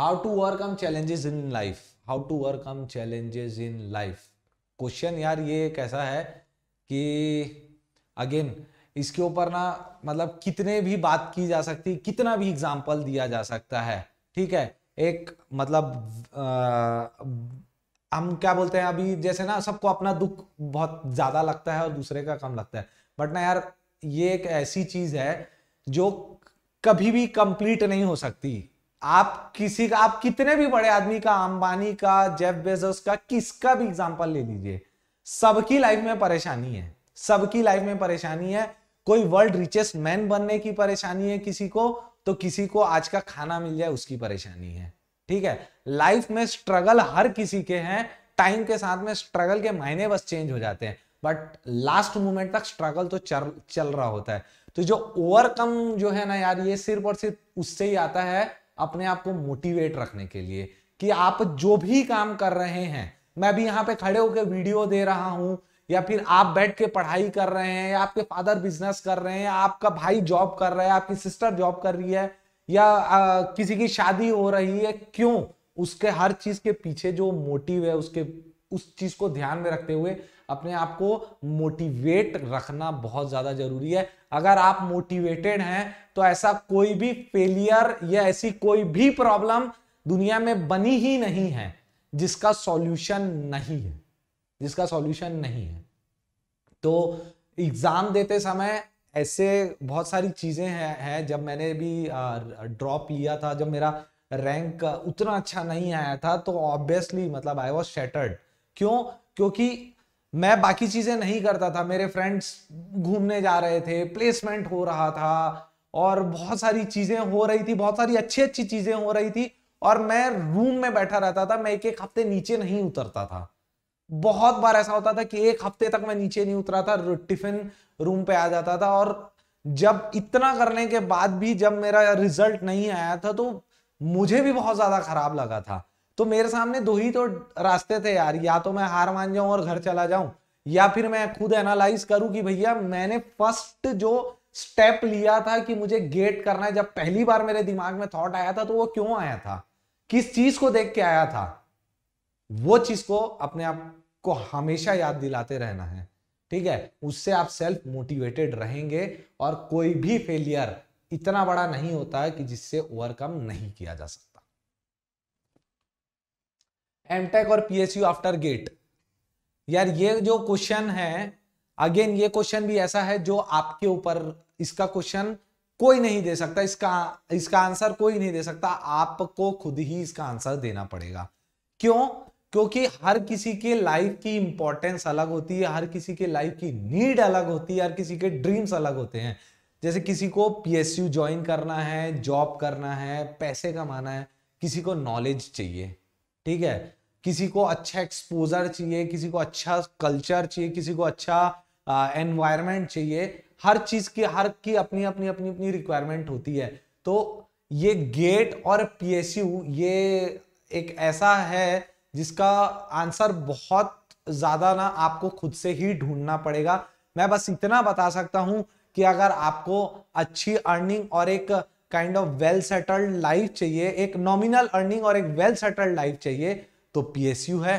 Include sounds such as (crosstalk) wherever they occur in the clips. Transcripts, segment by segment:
how to overcome challenges in life how to overcome challenges in life question यार ये कैसा है कि अगेन इसके ऊपर ना मतलब कितने भी बात की जा सकती कितना भी एग्जाम्पल दिया जा सकता है ठीक है एक मतलब आ, हम क्या बोलते हैं अभी जैसे ना सबको अपना दुख बहुत ज़्यादा लगता है और दूसरे का कम लगता है बट ना यार ये एक ऐसी चीज़ है जो कभी भी कंप्लीट नहीं हो सकती आप किसी का आप कितने भी बड़े आदमी का अंबानी का जेफ बेजोस का किसका भी एग्जाम्पल ले लीजिए सबकी लाइफ में परेशानी है सबकी लाइफ में परेशानी है कोई वर्ल्ड रिचेस्ट मैन बनने की परेशानी है किसी को तो किसी को आज का खाना मिल जाए उसकी परेशानी है ठीक है लाइफ में स्ट्रगल हर किसी के हैं टाइम के साथ में स्ट्रगल के मायने बस चेंज हो जाते हैं बट लास्ट मोमेंट तक स्ट्रगल तो चल चल रहा होता है तो जो ओवरकम जो है ना यार ये सिर्फ और सिर्फ उससे ही आता है अपने आप को मोटिवेट रखने के लिए कि आप जो भी काम कर रहे हैं मैं भी यहाँ पे खड़े होकर वीडियो दे रहा हूँ या फिर आप बैठ के पढ़ाई कर रहे हैं या आपके फादर बिजनेस कर रहे हैं आपका भाई जॉब कर रहा है आपकी सिस्टर जॉब कर रही है या आ, किसी की शादी हो रही है क्यों उसके हर चीज के पीछे जो मोटिव है उसके उस चीज को ध्यान में रखते हुए अपने आप को मोटिवेट रखना बहुत ज्यादा जरूरी है अगर आप मोटिवेटेड हैं तो ऐसा कोई भी फेलियर या ऐसी कोई भी प्रॉब्लम दुनिया में बनी ही नहीं है जिसका सॉल्यूशन नहीं है जिसका सॉल्यूशन नहीं है तो एग्जाम देते समय ऐसे बहुत सारी चीज़ें हैं है, जब मैंने भी ड्रॉप लिया था जब मेरा रैंक उतना अच्छा नहीं आया था तो ऑब्वियसली मतलब आई वॉज शेटर्ड क्यों क्योंकि मैं बाकी चीज़ें नहीं करता था मेरे फ्रेंड्स घूमने जा रहे थे प्लेसमेंट हो रहा था और बहुत सारी चीज़ें हो रही थी बहुत सारी अच्छी अच्छी चीज़ें हो रही थी और मैं रूम में बैठा रहता था मैं एक एक हफ्ते नीचे नहीं उतरता था बहुत बार ऐसा होता था कि एक हफ्ते तक मैं नीचे नहीं उतरा था टिफिन रूम पे आ जाता था और जब इतना करने के बाद भी जब मेरा रिजल्ट नहीं आया था तो मुझे भी बहुत ज्यादा खराब लगा था तो मेरे सामने दो ही तो रास्ते थे यार या तो मैं हार मान जाऊं और घर चला जाऊं या फिर मैं खुद एनालाइज करूं कि भैया मैंने फर्स्ट जो स्टेप लिया था कि मुझे गेट करना है जब पहली बार मेरे दिमाग में थॉट आया था तो वो क्यों आया था किस चीज को देख के आया था वो चीज को अपने आप को हमेशा याद दिलाते रहना है ठीक है उससे आप सेल्फ मोटिवेटेड रहेंगे और कोई भी फेलियर इतना बड़ा नहीं होता है कि जिससे ओवरकम नहीं किया जा सकता एमटेक और पीएसयू आफ्टर गेट यार ये जो क्वेश्चन है अगेन ये क्वेश्चन भी ऐसा है जो आपके ऊपर इसका क्वेश्चन कोई नहीं दे सकता इसका इसका आंसर कोई नहीं दे सकता आपको खुद ही इसका आंसर देना पड़ेगा क्यों क्योंकि हर किसी के लाइफ की इंपॉर्टेंस अलग होती है हर किसी के लाइफ की नीड अलग होती है हर किसी के ड्रीम्स अलग होते हैं जैसे किसी को पीएसयू ज्वाइन करना है जॉब करना है पैसे कमाना है किसी को नॉलेज चाहिए ठीक है किसी को अच्छा एक्सपोजर चाहिए किसी को अच्छा कल्चर चाहिए किसी को अच्छा एनवायरमेंट चाहिए हर चीज की हर की अपनी अपनी अपनी अपनी रिक्वायरमेंट होती है तो ये गेट और पी ये एक ऐसा है जिसका आंसर बहुत ज्यादा ना आपको खुद से ही ढूंढना पड़ेगा मैं बस इतना बता सकता हूं कि अगर आपको अच्छी अर्निंग और एक kind of well settled life चाहिए एक नॉमिनल अर्निंग और एक वेल सेटल्ड लाइफ चाहिए तो पीएसयू है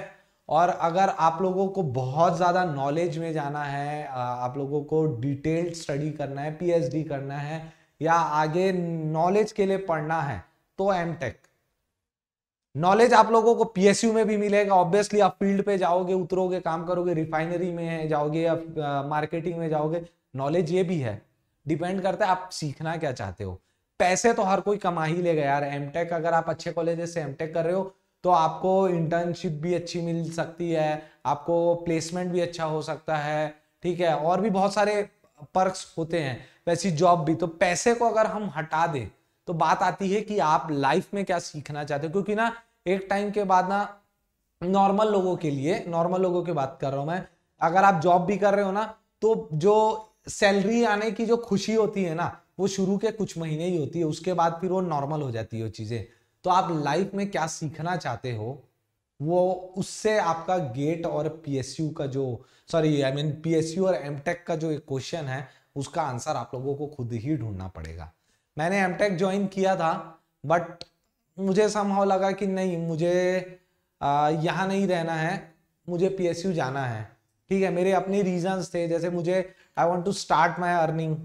और अगर आप लोगों को बहुत ज़्यादा नॉलेज में जाना है आप लोगों को डिटेल्ड स्टडी करना है पीएचडी करना है या आगे नॉलेज के लिए पढ़ना है तो एम नॉलेज आप लोगों को पीएसयू में भी मिलेगा ऑब्वियसली आप फील्ड पे जाओगे उतरोगे काम करोगे रिफाइनरी में जाओगे या मार्केटिंग में जाओगे नॉलेज ये भी है डिपेंड करता है आप सीखना क्या चाहते हो पैसे तो हर कोई कमा ही लेगा यार एमटेक अगर आप अच्छे कॉलेज से एमटेक कर रहे हो तो आपको इंटर्नशिप भी अच्छी मिल सकती है आपको प्लेसमेंट भी अच्छा हो सकता है ठीक है और भी बहुत सारे पर्क्स होते हैं वैसी जॉब भी तो पैसे को अगर हम हटा दें तो बात आती है कि आप लाइफ में क्या सीखना चाहते हो क्योंकि ना एक टाइम के बाद ना नॉर्मल लोगों के लिए नॉर्मल लोगों की बात कर रहा हूं मैं अगर आप जॉब भी कर रहे हो ना तो जो सैलरी आने की जो खुशी होती है ना वो शुरू के कुछ महीने ही होती है उसके बाद फिर वो नॉर्मल हो जाती है वो चीज़ें तो आप लाइफ में क्या सीखना चाहते हो वो उससे आपका गेट और पीएसयू का जो सॉरी आई मीन पीएसयू और एमटेक का जो एक क्वेश्चन है उसका आंसर आप लोगों को खुद ही ढूंढना पड़ेगा मैंने एमटेक ज्वाइन किया था बट मुझे संभव लगा कि नहीं मुझे यहाँ नहीं रहना है मुझे पीएसयू जाना है ठीक है मेरे अपने रीजंस थे जैसे मुझे I want to start my earning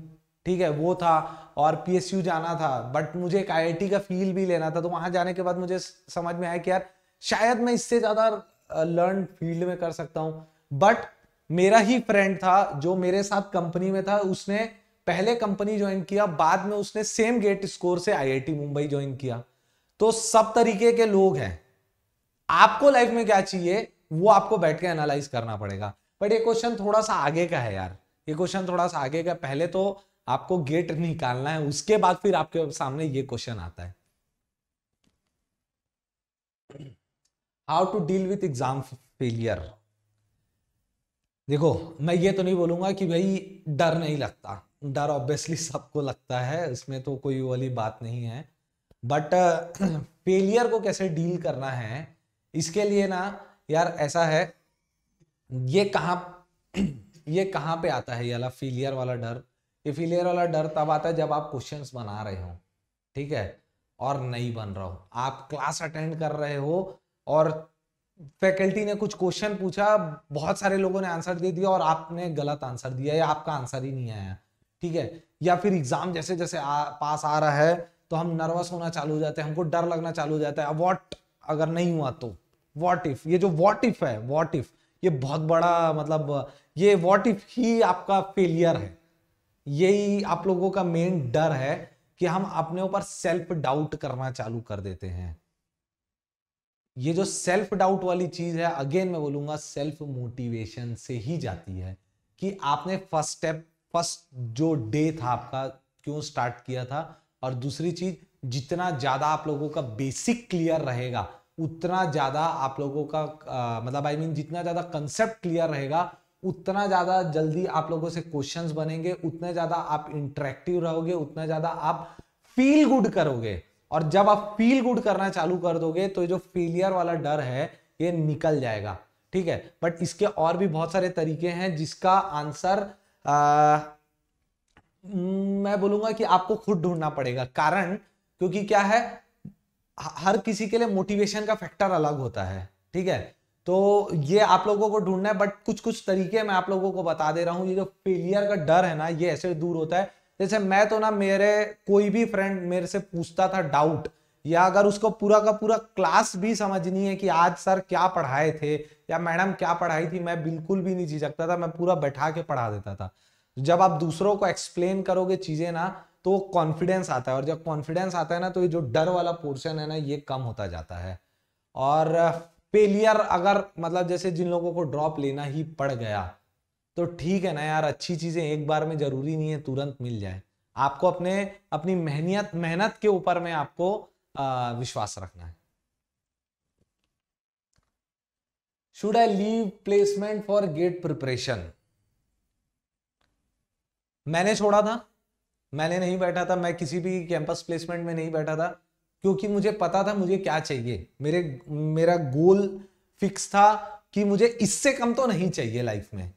ठीक है वो था और पीएसयू जाना था बट मुझे एक आई का फील भी लेना था तो वहां जाने के बाद मुझे समझ में आया कि यार शायद मैं इससे ज्यादा लर्न फील्ड में कर सकता हूँ बट मेरा ही फ्रेंड था जो मेरे साथ कंपनी में था उसने पहले कंपनी ज्वाइन किया बाद में उसने सेम गेट स्कोर से आईआईटी मुंबई ज्वाइन किया तो सब तरीके के लोग हैं आपको लाइफ में क्या चाहिए वो आपको बैठ के एनालाइज करना पड़ेगा बट ये क्वेश्चन थोड़ा सा आगे का है यार ये क्वेश्चन थोड़ा सा आगे का पहले तो आपको गेट निकालना है उसके बाद फिर आपके सामने ये क्वेश्चन आता है how to deal with exam failure देखो मैं ये तो नहीं बोलूंगा कि भाई डर नहीं लगता डर ऑब्वियसली सबको लगता है इसमें तो कोई वाली बात नहीं है बट फेलियर (clears throat) को कैसे डील करना है इसके लिए ना यार ऐसा है ये कहाँ (clears throat) ये कहाँ पे आता है यार फेलियर वाला डर ये फेलियर वाला डर तब आता है जब आप क्वेश्चंस बना रहे हो ठीक है और नहीं बन रहा हो आप क्लास अटेंड कर रहे हो और फैकल्टी ने कुछ क्वेश्चन पूछा बहुत सारे लोगों ने आंसर दे दिया और आपने गलत आंसर दिया या आपका आंसर ही नहीं आया ठीक है या फिर एग्जाम जैसे जैसे आ, पास आ रहा है तो हम नर्वस होना चालू हो जाते हैं हमको डर लगना चालू हो जाता है वॉट अगर नहीं हुआ तो वॉट इफ ये जो वॉट इफ है वॉट इफ ये बहुत बड़ा मतलब ये वॉट इफ ही आपका फेलियर है यही आप लोगों का मेन डर है कि हम अपने ऊपर सेल्फ डाउट करना चालू कर देते हैं ये जो सेल्फ डाउट वाली चीज है अगेन मैं बोलूंगा सेल्फ मोटिवेशन से ही जाती है कि आपने फर्स्ट स्टेप फर्स्ट जो डे था आपका क्यों स्टार्ट किया था और दूसरी चीज जितना ज्यादा आप लोगों का बेसिक क्लियर रहेगा उतना ज्यादा आप लोगों का आ, मतलब आई I मीन mean, जितना ज्यादा कंसेप्ट क्लियर रहेगा उतना ज़्यादा जल्दी आप लोगों से क्वेश्चंस बनेंगे उतने ज़्यादा आप इंटरेक्टिव रहोगे उतना ज़्यादा आप फील गुड करोगे और जब आप फील गुड करना चालू कर दोगे तो जो फेलियर वाला डर है ये निकल जाएगा ठीक है बट इसके और भी बहुत सारे तरीके हैं जिसका आंसर आ, मैं बोलूंगा कि आपको खुद ढूंढना पड़ेगा कारण क्योंकि क्या है हर किसी के लिए मोटिवेशन का फैक्टर अलग होता है ठीक है तो ये आप लोगों को ढूंढना है बट कुछ कुछ तरीके मैं आप लोगों को बता दे रहा हूँ ये जो फेलियर का डर है ना ये ऐसे दूर होता है जैसे मैं तो ना मेरे कोई भी फ्रेंड मेरे से पूछता था डाउट या अगर उसको पूरा का पूरा क्लास भी समझनी है कि आज सर क्या पढ़ाए थे या मैडम क्या पढ़ाई थी मैं बिल्कुल भी नहीं झिझकता था मैं पूरा बैठा के पढ़ा देता था जब आप दूसरों को एक्सप्लेन करोगे चीजें ना तो कॉन्फिडेंस आता है और जब कॉन्फिडेंस आता है ना तो ये जो डर वाला पोर्शन है ना ये कम होता जाता है और फेलियर अगर मतलब जैसे जिन लोगों को ड्रॉप लेना ही पड़ गया तो ठीक है ना यार अच्छी चीज़ें एक बार में ज़रूरी नहीं है तुरंत मिल जाए आपको अपने अपनी मेहनत मेहनत के ऊपर में आपको आ, विश्वास रखना है should I leave placement for GATE preparation मैंने छोड़ा था मैंने नहीं बैठा था मैं किसी भी कैंपस प्लेसमेंट में नहीं बैठा था क्योंकि मुझे पता था मुझे क्या चाहिए मेरे मेरा गोल फिक्स था कि मुझे इससे कम तो नहीं चाहिए लाइफ में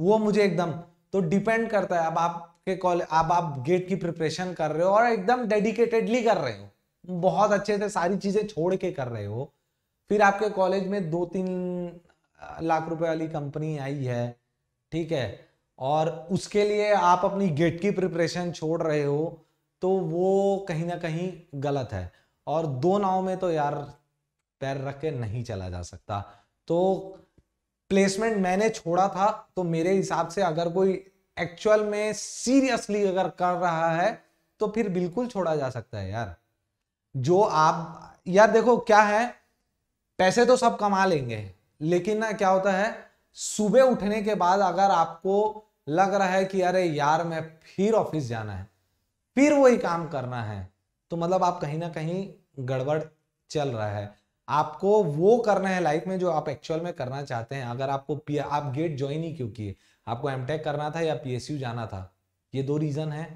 वो मुझे एकदम तो डिपेंड करता है अब आपके कॉलेज अब आप गेट की प्रिपरेशन कर रहे हो और एकदम डेडिकेटेडली कर रहे हो बहुत अच्छे से सारी चीज़ें छोड़ के कर रहे हो फिर आपके कॉलेज में दो तीन लाख रुपए वाली कंपनी आई है ठीक है और उसके लिए आप अपनी गेट की प्रिपरेशन छोड़ रहे हो तो वो कहीं ना कहीं गलत है और दो नाव में तो यार पैर रख के नहीं चला जा सकता तो प्लेसमेंट मैंने छोड़ा था तो मेरे हिसाब से अगर कोई एक्चुअल में सीरियसली अगर कर रहा है तो फिर बिल्कुल छोड़ा जा सकता है यार जो आप यार देखो क्या है पैसे तो सब कमा लेंगे लेकिन ना क्या होता है सुबह उठने के बाद अगर आपको लग रहा है कि अरे यार मैं फिर ऑफिस जाना है फिर वही काम करना है तो मतलब आप कहीं ना कहीं गड़बड़ चल रहा है आपको वो करना है लाइफ में जो आप एक्चुअल में करना चाहते हैं अगर आपको आप गेट ज्वाइन ही क्यों किए आपको एम करना था या पी जाना था ये दो रीज़न है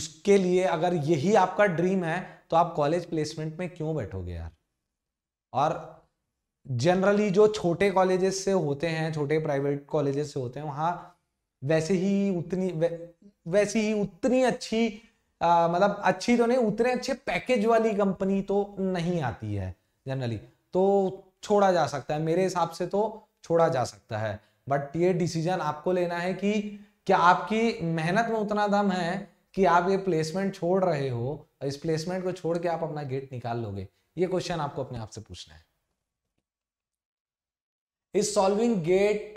उसके लिए अगर यही आपका ड्रीम है तो आप कॉलेज प्लेसमेंट में क्यों बैठोगे यार और जनरली जो छोटे कॉलेजेस से होते हैं छोटे प्राइवेट कॉलेजेस से होते हैं वहां वैसे ही उतनी वै, वैसे ही उतनी अच्छी आ, मतलब अच्छी तो नहीं उतने अच्छे पैकेज वाली कंपनी तो नहीं आती है जनरली तो छोड़ा जा सकता है मेरे हिसाब से तो छोड़ा जा सकता है बट ये डिसीजन आपको लेना है कि क्या आपकी मेहनत में उतना दम है कि आप ये प्लेसमेंट छोड़ रहे हो और इस प्लेसमेंट को छोड़ के आप अपना गेट निकाल लोगे ये क्वेश्चन आपको अपने आप से पूछना है is solving GATE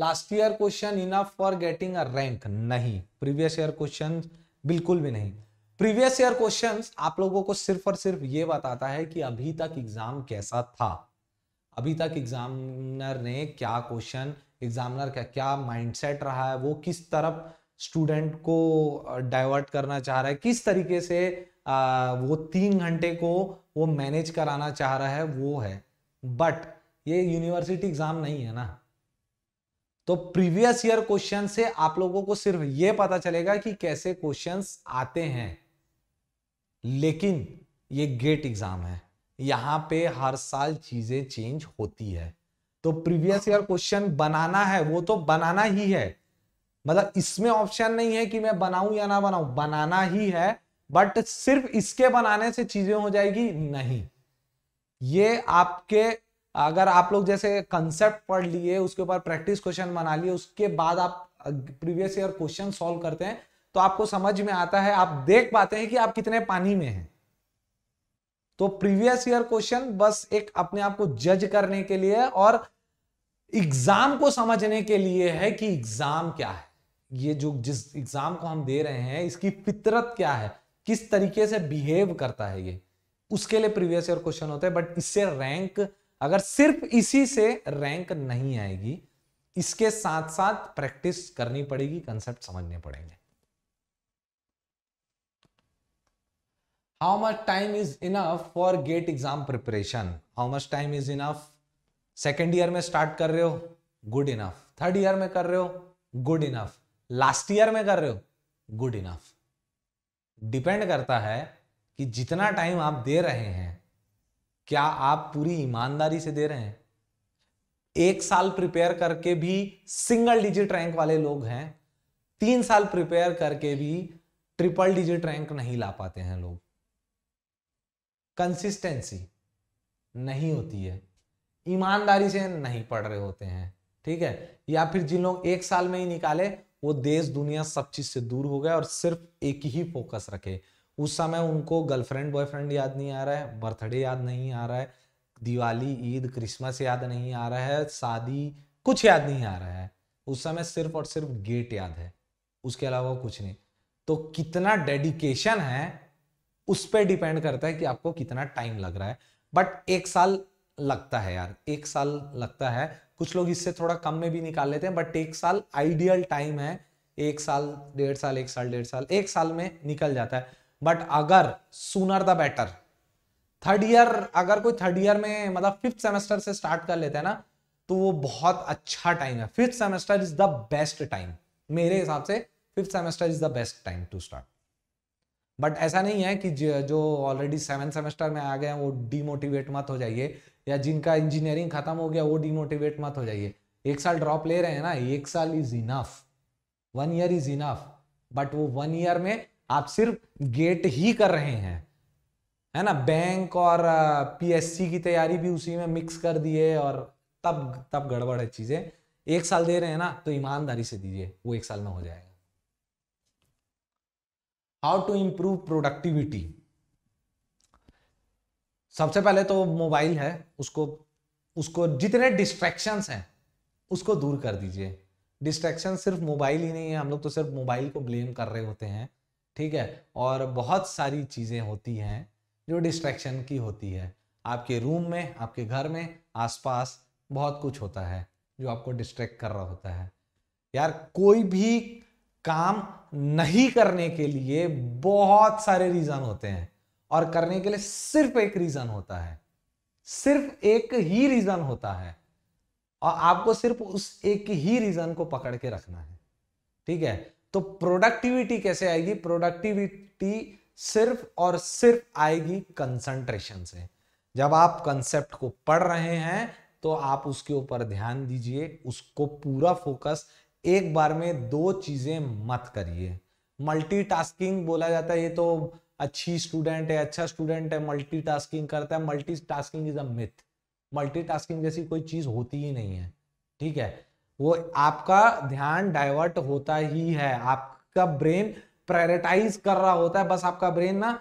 last year question enough for getting a rank नहीं प्रीवियस ईयर क्वेश्चन बिल्कुल भी नहीं प्रीवियस ईयर क्वेश्चन आप लोगों को सिर्फ और सिर्फ ये बताता है कि अभी तक एग्जाम कैसा था अभी तक एग्जामिनर ने क्या क्वेश्चन एग्जामिनर का क्या माइंडसेट रहा है वो किस तरफ स्टूडेंट को डाइवर्ट करना चाह रहा है किस तरीके से आ, वो तीन घंटे को वो मैनेज कराना चाह रहा है वो है बट ये यूनिवर्सिटी एग्जाम नहीं है ना तो प्रीवियस ईयर क्वेश्चन से आप लोगों को सिर्फ यह पता चलेगा कि कैसे क्वेश्चंस आते हैं लेकिन ये गेट एग्जाम है यहां पे हर साल चीजें चेंज होती है तो प्रीवियस ईयर क्वेश्चन बनाना है वो तो बनाना ही है मतलब इसमें ऑप्शन नहीं है कि मैं बनाऊं या ना बनाऊं बनाना ही है बट सिर्फ इसके बनाने से चीजें हो जाएगी नहीं ये आपके अगर आप लोग जैसे कंसेप्ट पढ़ लिए उसके ऊपर प्रैक्टिस क्वेश्चन बना लिए उसके बाद आप प्रीवियस ईयर क्वेश्चन सॉल्व करते हैं तो आपको समझ में आता है आप देख पाते हैं कि आप कितने पानी में हैं तो प्रीवियस ईयर क्वेश्चन बस एक अपने आप को जज करने के लिए और एग्जाम को समझने के लिए है कि एग्जाम क्या है ये जो जिस एग्जाम को हम दे रहे हैं इसकी फितरत क्या है किस तरीके से बिहेव करता है ये उसके लिए प्रीवियस ईयर क्वेश्चन होते हैं बट इससे रैंक अगर सिर्फ इसी से रैंक नहीं आएगी इसके साथ साथ प्रैक्टिस करनी पड़ेगी कंसेप्ट समझने पड़ेंगे how much time is enough for GATE exam preparation how much time is enough second year में स्टार्ट कर रहे हो गुड इनफ थर्ड ईयर में कर रहे हो गुड इनफ लास्ट ईयर में कर रहे हो गुड इनफ डिपेंड करता है कि जितना टाइम आप दे रहे हैं क्या आप पूरी ईमानदारी से दे रहे हैं एक साल प्रिपेयर करके भी सिंगल डिजिट रैंक वाले लोग हैं तीन साल प्रिपेयर करके भी ट्रिपल डिजिट रैंक नहीं ला पाते हैं लोग कंसिस्टेंसी नहीं होती है ईमानदारी से नहीं पढ़ रहे होते हैं ठीक है या फिर जिन लोग एक साल में ही निकाले वो देश दुनिया सब चीज से दूर हो गए और सिर्फ एक ही फोकस रखे उस समय उनको गर्लफ्रेंड बॉयफ्रेंड याद नहीं आ रहा है बर्थडे याद नहीं आ रहा है दिवाली ईद क्रिसमस याद नहीं आ रहा है शादी कुछ याद नहीं आ रहा है उस समय सिर्फ और सिर्फ गेट याद है उसके अलावा कुछ नहीं तो कितना डेडिकेशन है उस पर डिपेंड करता है कि आपको कितना टाइम लग रहा है बट एक साल लगता है यार एक साल लगता है कुछ लोग इससे थोड़ा कम में भी निकाल लेते हैं बट एक साल आइडियल टाइम है एक साल डेढ़ साल एक साल डेढ़ साल एक साल में निकल जाता है बट अगर सुनर द बेटर थर्ड ईयर अगर कोई थर्ड ईयर में मतलब फिफ्थ सेमेस्टर से स्टार्ट कर लेते हैं ना तो वो बहुत अच्छा टाइम है fifth semester is the best time मेरे हिसाब से fifth semester is the best time to start but ऐसा नहीं है कि जो ऑलरेडी सेवन सेमेस्टर में आ गए हैं वो डीमोटिवेट मत हो जाइए या जिनका इंजीनियरिंग खत्म हो गया वो डीमोटिवेट मत हो जाइए एक साल ड्रॉप ले रहे हैं ना एक साल is enough one year is enough but वो वन ईयर में आप सिर्फ गेट ही कर रहे हैं है ना बैंक और पीएससी की तैयारी भी उसी में मिक्स कर दिए और तब तब गड़बड़ है चीजें एक साल दे रहे हैं ना तो ईमानदारी से दीजिए वो एक साल में हो जाएगा हाउ टू इंप्रूव प्रोडक्टिविटी सबसे पहले तो मोबाइल है उसको उसको जितने डिस्ट्रैक्शन हैं उसको दूर कर दीजिए डिस्ट्रैक्शन सिर्फ मोबाइल ही नहीं है हम लोग तो सिर्फ मोबाइल को ब्लेम कर रहे होते हैं ठीक है और बहुत सारी चीज़ें होती हैं जो डिस्ट्रैक्शन की होती है आपके रूम में आपके घर में आसपास बहुत कुछ होता है जो आपको डिस्ट्रैक्ट कर रहा होता है यार कोई भी काम नहीं करने के लिए बहुत सारे रीज़न होते हैं और करने के लिए सिर्फ एक रीज़न होता है सिर्फ एक ही रीज़न होता है और आपको सिर्फ उस एक ही रीज़न को पकड़ के रखना है ठीक है तो प्रोडक्टिविटी कैसे आएगी प्रोडक्टिविटी सिर्फ और सिर्फ आएगी कंसंट्रेशन से जब आप कंसेप्ट को पढ़ रहे हैं तो आप उसके ऊपर ध्यान दीजिए उसको पूरा फोकस एक बार में दो चीजें मत करिए मल्टीटास्किंग बोला जाता है ये तो अच्छी स्टूडेंट है अच्छा स्टूडेंट है मल्टीटास्किंग करता है multitasking is a myth multitasking जैसी कोई चीज होती ही नहीं है ठीक है वो आपका ध्यान डाइवर्ट होता ही है आपका ब्रेन प्रायोरिटाइज कर रहा होता है बस आपका ब्रेन ना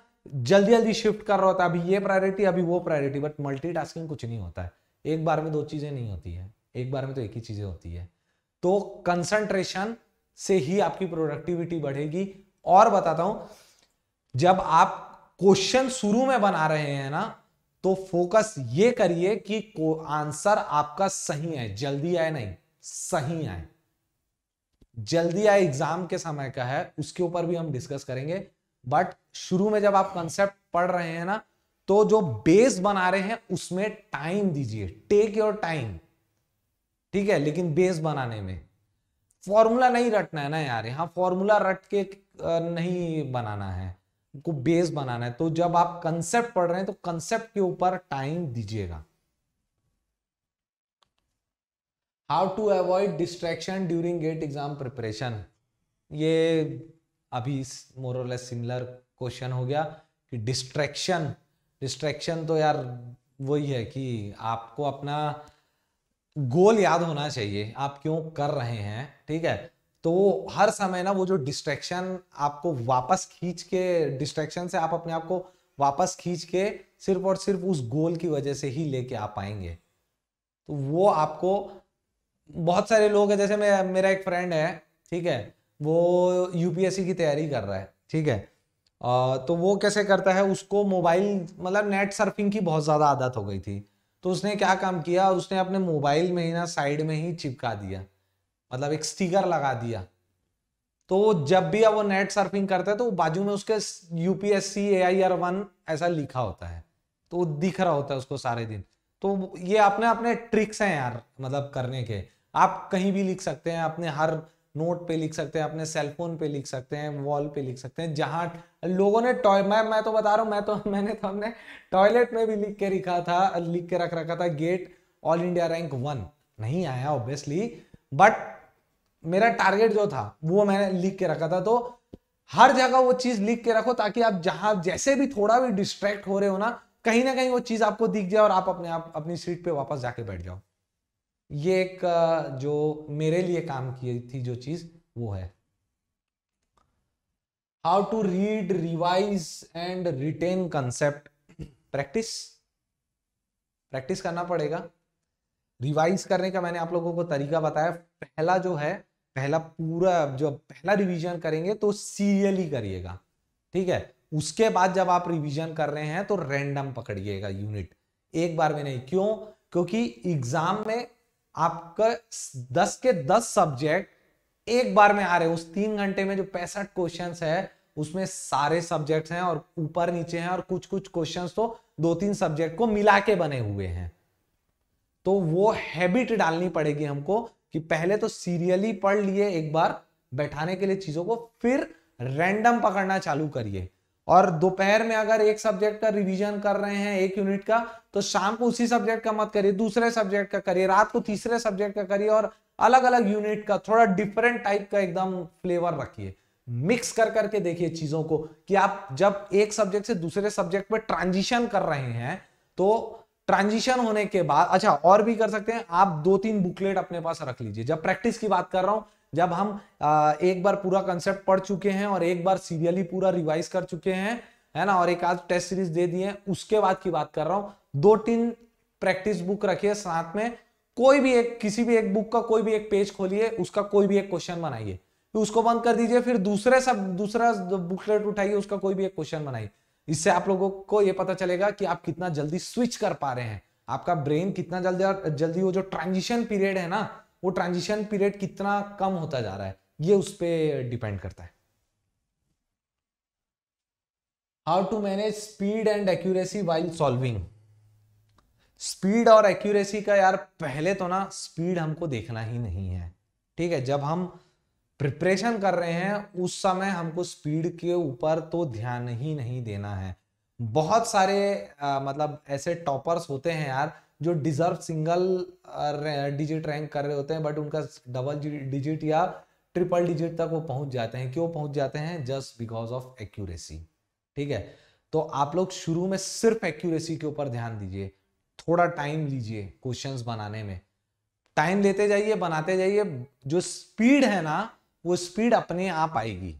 जल्दी जल्दी शिफ्ट कर रहा होता है अभी ये प्रायोरिटी अभी वो प्रायोरिटी बट मल्टीटास्किंग कुछ नहीं होता है एक बार में दो चीजें नहीं होती है एक बार में तो एक ही चीजें होती है तो कंसंट्रेशन से ही आपकी प्रोडक्टिविटी बढ़ेगी और बताता हूं जब आप क्वेश्चन शुरू में बना रहे हैं ना तो फोकस ये करिए कि आंसर आपका सही है जल्दी आए नहीं सही आए जल्दी आए एग्जाम के समय का है उसके ऊपर भी हम डिस्कस करेंगे बट शुरू में जब आप कंसेप्ट पढ़ रहे हैं ना तो जो बेस बना रहे हैं उसमें टाइम दीजिए टेक योर टाइम ठीक है लेकिन बेस बनाने में फॉर्मूला नहीं रटना है ना यार यहां फॉर्मूला रट के नहीं बनाना है को बेस बनाना है तो जब आप कंसेप्ट पढ़ रहे हैं तो कंसेप्ट के ऊपर टाइम दीजिएगा how to avoid distraction during GATE exam preparation ये अभी मोर और लेस सिमिलर क्वेश्चन हो गया कि डिस्ट्रैक्शन डिस्ट्रैक्शन तो यार वही है कि आपको अपना गोल याद होना चाहिए आप क्यों कर रहे हैं ठीक है तो हर समय ना वो जो डिस्ट्रैक्शन आपको वापस खींच के डिस्ट्रैक्शन से आप अपने आप को वापस खींच के सिर्फ और सिर्फ उस गोल की वजह से ही लेके आ पाएंगे तो वो आपको बहुत सारे लोग हैं जैसे मैं मेरा एक फ्रेंड है ठीक है वो यूपीएससी की तैयारी कर रहा है ठीक है आ, तो वो कैसे करता है उसको मोबाइल मतलब नेट सर्फिंग की बहुत ज़्यादा आदत हो गई थी तो उसने क्या काम किया उसने अपने मोबाइल में ही ना साइड में ही चिपका दिया मतलब एक स्टिकर लगा दिया तो जब भी वो नेट सर्फिंग करता है तो बाजू में उसके UPSC A I R one ऐसा लिखा होता है तो दिख रहा होता है उसको सारे दिन तो ये अपने अपने ट्रिक्स हैं यार मतलब करने के आप कहीं भी लिख सकते हैं अपने हर नोट पे लिख सकते हैं अपने सेलफोन पे लिख सकते हैं वॉल पे लिख सकते हैं जहाँ लोगों ने टॉय मैं मैं तो बता रहा हूँ मैं तो (laughs) मैंने तो हमने टॉयलेट में भी लिख के लिखा था लिख के रख रखा था GATE all India rank one नहीं आया ऑब्वियसली बट मेरा टारगेट जो था वो मैंने लिख के रखा था तो हर जगह वो चीज लिख के रखो ताकि आप जहां जैसे भी थोड़ा भी डिस्ट्रैक्ट हो रहे हो ना कहीं ना कहीं वो चीज आपको दिख जाए और आप अपने आप अपनी सीट पे वापस जाके बैठ जाओ ये एक जो मेरे लिए काम की थी जो चीज वो है how to read revise and retain concept practice practice करना पड़ेगा रिवाइज करने का मैंने आप लोगों को तरीका बताया पहला जो है पहला पूरा जो पहला रिवीजन करेंगे तो सीरियली करिएगा ठीक है उसके बाद जब आप रिवीजन कर रहे हैं तो रैंडम पकड़िएगा यूनिट एक बार में नहीं क्यों क्योंकि एग्जाम में आपका दस के दस सब्जेक्ट एक बार में आ रहे उस तीन घंटे में जो पैंसठ क्वेश्चन है उसमें सारे सब्जेक्ट्स हैं और ऊपर नीचे हैं और कुछ कुछ क्वेश्चंस तो दो तीन सब्जेक्ट को मिला के बने हुए हैं तो वो हैबिट डालनी पड़ेगी हमको कि पहले तो सीरियली पढ़ लिए एक बार बैठाने के लिए चीजों को फिर रैंडम पकड़ना चालू करिए और दोपहर में अगर एक सब्जेक्ट का रिवीजन कर रहे हैं एक यूनिट का तो शाम को उसी सब्जेक्ट का मत करिए दूसरे सब्जेक्ट का करिए रात को तीसरे सब्जेक्ट का करिए और अलग अलग यूनिट का थोड़ा डिफरेंट टाइप का एकदम फ्लेवर रखिए मिक्स कर करके देखिए चीजों को कि आप जब एक सब्जेक्ट से दूसरे सब्जेक्ट में ट्रांजिशन कर रहे हैं तो ट्रांजिशन होने के बाद अच्छा और भी कर सकते हैं आप दो तीन बुकलेट अपने पास रख लीजिए जब प्रैक्टिस की बात कर रहा हूं जब हम आ, एक बार पूरा कंसेप्ट पढ़ चुके हैं और एक बार सीरियली पूरा रिवाइज कर चुके हैं है ना और एक आज टेस्ट सीरीज दे दिए उसके बाद की बात कर रहा हूं दो तीन प्रैक्टिस बुक रखिए साथ में कोई भी एक किसी भी एक बुक का कोई भी एक पेज खोलिए उसका कोई भी एक क्वेश्चन बनाइए उसको बंद कर दीजिए फिर दूसरे सब दूसरा बुकलेट उठाइए उसका कोई भी एक क्वेश्चन बनाइए इससे आप लोगों को ये पता चलेगा कि आप कितना जल्दी स्विच कर पा रहे हैं आपका ब्रेन कितना जल्दी जल्दी वो जो ट्रांजिशन पीरियड है ना वो ट्रांजिशन पीरियड कितना कम होता जा रहा है ये उस पर डिपेंड करता है how to manage speed and accuracy while solving speed और एक्यूरेसी का यार पहले तो ना स्पीड हमको देखना ही नहीं है ठीक है जब हम प्रिपरेशन कर रहे हैं उस समय हमको स्पीड के ऊपर तो ध्यान ही नहीं देना है बहुत सारे आ, मतलब ऐसे टॉपर्स होते हैं यार जो डिजर्व सिंगल डिजिट रैंक कर रहे होते हैं बट उनका डबल डिजिट या ट्रिपल डिजिट तक वो पहुंच जाते हैं क्यों पहुंच जाते हैं जस्ट बिकॉज ऑफ एक्यूरेसी ठीक है तो आप लोग शुरू में सिर्फ एक्यूरेसी के ऊपर ध्यान दीजिए थोड़ा टाइम लीजिए क्वेश्चंस बनाने में टाइम लेते जाइए बनाते जाइए जो स्पीड है ना वो स्पीड अपने आप आएगी